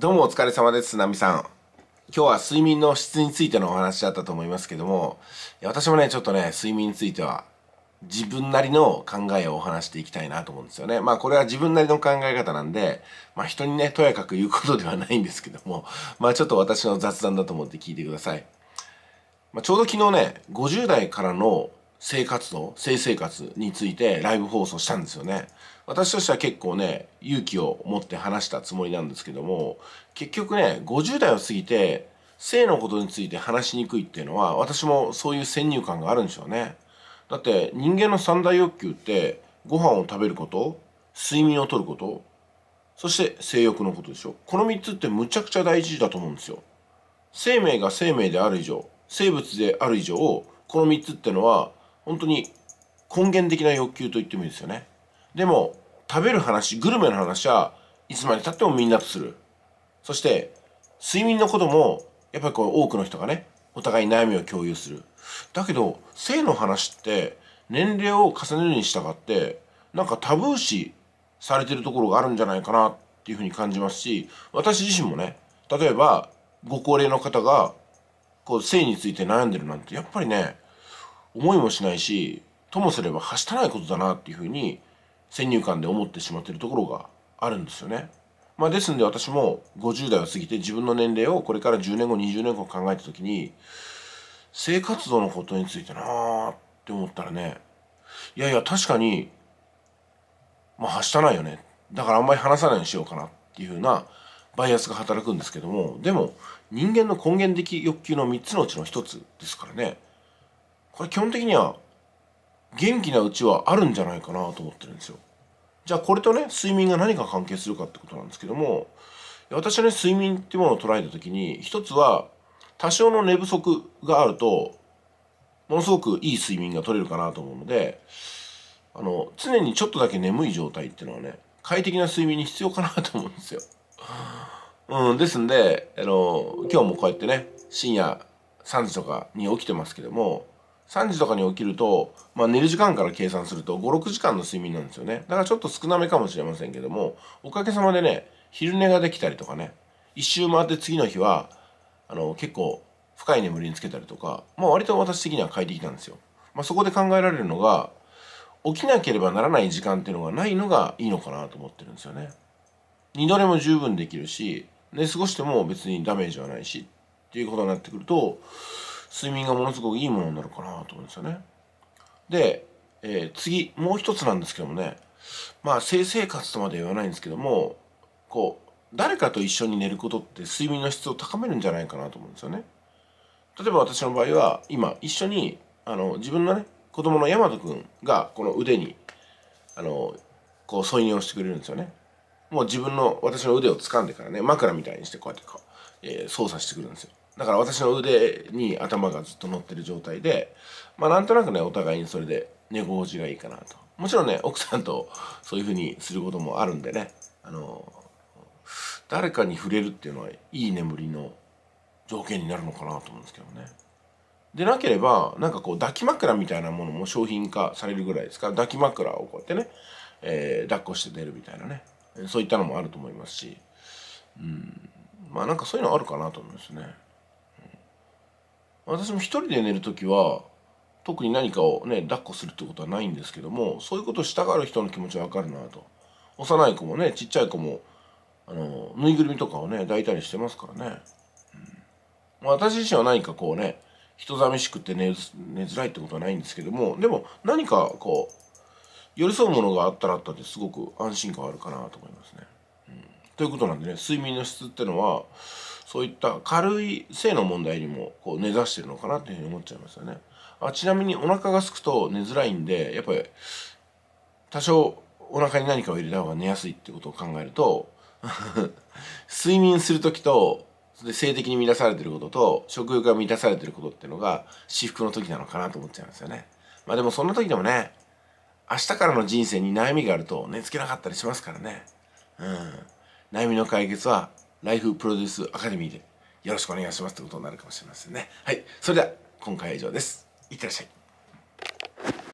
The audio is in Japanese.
どうもお疲れ様です、ナミさん。今日は睡眠の質についてのお話だったと思いますけども、私もね、ちょっとね、睡眠については自分なりの考えをお話していきたいなと思うんですよね。まあこれは自分なりの考え方なんで、まあ人にね、とやかく言うことではないんですけども、まあちょっと私の雑談だと思って聞いてください。まあ、ちょうど昨日ね、50代からの生活と性生活についてライブ放送したんですよね。私としては結構ね勇気を持って話したつもりなんですけども結局ね50代を過ぎて性のことについて話しにくいっていうのは私もそういう先入観があるんでしょうねだって人間の三大欲求ってご飯を食べること睡眠をとることそして性欲のことでしょこの3つってむちゃくちゃ大事だと思うんですよ生命が生命である以上生物である以上この3つってのは本当に根源的な欲求と言ってもいいですよねでも、食べる話、グルメの話はいつまでたってもみんなとする。そして、睡眠のことも、やっぱりこう多くの人がね、お互い悩みを共有する。だけど、性の話って、年齢を重ねるに従って、なんかタブー視されてるところがあるんじゃないかなっていうふうに感じますし、私自身もね、例えば、ご高齢の方が、こう、性について悩んでるなんて、やっぱりね、思いもしないし、ともすればはしたないことだなっていうふうに先入観で思ってしまってるところがあるんですよね。まあ、ですんで私も50代を過ぎて自分の年齢をこれから10年後20年後考えた時に性活動のことについてなーって思ったらねいやいや確かにまあはしたないよねだからあんまり話さないようにしようかなっていうふうなバイアスが働くんですけどもでも人間の根源的欲求の3つのうちの1つですからねこれ基本的には元気なうちはあるんじゃないかなと思ってるんですよ。じゃあこれとね睡眠が何か関係するかってことなんですけども私はね睡眠っていうものを捉えた時に一つは多少の寝不足があるとものすごくいい睡眠が取れるかなと思うのであの常にちょっとだけ眠い状態っていうのはね快適な睡眠に必要かなと思うんですよ。うん、ですんであの今日もこうやってね深夜3時とかに起きてますけども3時とかに起きると、まあ、寝る時間から計算すると56時間の睡眠なんですよねだからちょっと少なめかもしれませんけどもおかげさまでね昼寝ができたりとかね一周回って次の日はあの結構深い眠りにつけたりとか、まあ、割と私的には快適なんですよ、まあ、そこで考えられるのが起きなければならない時間っていうのがないのがいいのかなと思ってるんですよね二度寝も十分できるし寝過ごしても別にダメージはないしっていうことになってくると睡眠がものすごくいいものになるかなと思うんですよね。で、えー、次もう一つなんですけどもねまあ性生活とまで言わないんですけどもこう誰かと一緒に寝ることって睡眠の質を高めるんじゃないかなと思うんですよね。例えば私の場合は今一緒にあの自分のね子供の大和くんがこの腕にあのこう添い寝をしてくれるんですよね。もう自分の私の腕を掴んでからね枕みたいにしてこうやってこう、えー、操作してくるんですよ。だから私の腕に頭がずっと乗ってる状態で、まあなんとなくね、お互いにそれで寝心地がいいかなと。もちろんね、奥さんとそういうふうにすることもあるんでね、あの、誰かに触れるっていうのはいい眠りの条件になるのかなと思うんですけどね。でなければ、なんかこう抱き枕みたいなものも商品化されるぐらいですから、抱き枕をこうやってね、えー、抱っこして出るみたいなね、そういったのもあると思いますし、うん、まあなんかそういうのあるかなと思うんですね。私も一人で寝る時は特に何かをね抱っこするってことはないんですけどもそういうことをしたがる人の気持ちはわかるなと幼い子もねちっちゃい子もあのぬいぐるみとかをね抱いたりしてますからね、うん、私自身は何かこうね人寂しくて寝づらいってことはないんですけどもでも何かこう寄り添うものがあったらあったですごく安心感あるかなと思いますね、うん。ということなんでね睡眠の質ってのはそういった軽い性の問題にもこう根ざしてるのかなっていうふうに思っちゃいますよね。あちなみにお腹がすくと寝づらいんでやっぱり多少お腹に何かを入れた方が寝やすいってことを考えると 睡眠する時とで性的に満たされてることと食欲が満たされてることっていうのが至福の時なのかなと思っちゃいますよね。まあでもそんな時でもね明日からの人生に悩みがあると寝つけなかったりしますからね。うん。悩みの解決はライフプロデュースアカデミーでよろしくお願いしますってことになるかもしれませんね。はい。それでは、今回は以上です。いってらっしゃい。